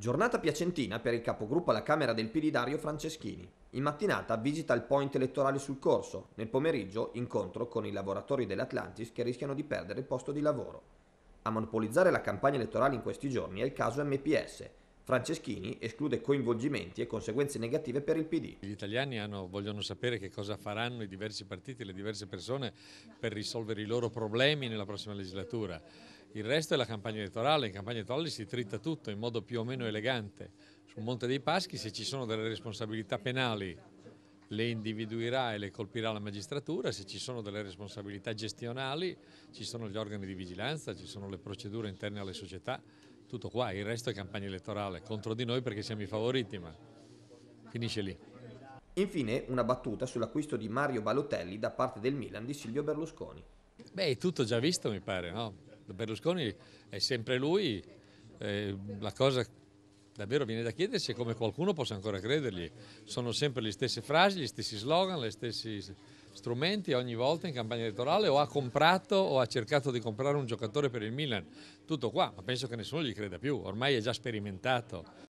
Giornata piacentina per il capogruppo alla Camera del PD Dario Franceschini. In mattinata visita al point elettorale sul corso, nel pomeriggio incontro con i lavoratori dell'Atlantis che rischiano di perdere il posto di lavoro. A monopolizzare la campagna elettorale in questi giorni è il caso MPS. Franceschini esclude coinvolgimenti e conseguenze negative per il PD. Gli italiani hanno, vogliono sapere che cosa faranno i diversi partiti e le diverse persone per risolvere i loro problemi nella prossima legislatura il resto è la campagna elettorale, in campagna elettorale si tritta tutto in modo più o meno elegante. Sul Monte dei Paschi se ci sono delle responsabilità penali le individuerà e le colpirà la magistratura, se ci sono delle responsabilità gestionali ci sono gli organi di vigilanza, ci sono le procedure interne alle società, tutto qua, il resto è campagna elettorale, contro di noi perché siamo i favoriti, ma finisce lì. Infine una battuta sull'acquisto di Mario Balotelli da parte del Milan di Silvio Berlusconi. Beh, è tutto già visto mi pare, no? Berlusconi è sempre lui, eh, la cosa davvero viene da chiedersi è come qualcuno possa ancora credergli. Sono sempre le stesse frasi, gli stessi slogan, gli stessi strumenti ogni volta in campagna elettorale o ha comprato o ha cercato di comprare un giocatore per il Milan. Tutto qua, ma penso che nessuno gli creda più, ormai è già sperimentato.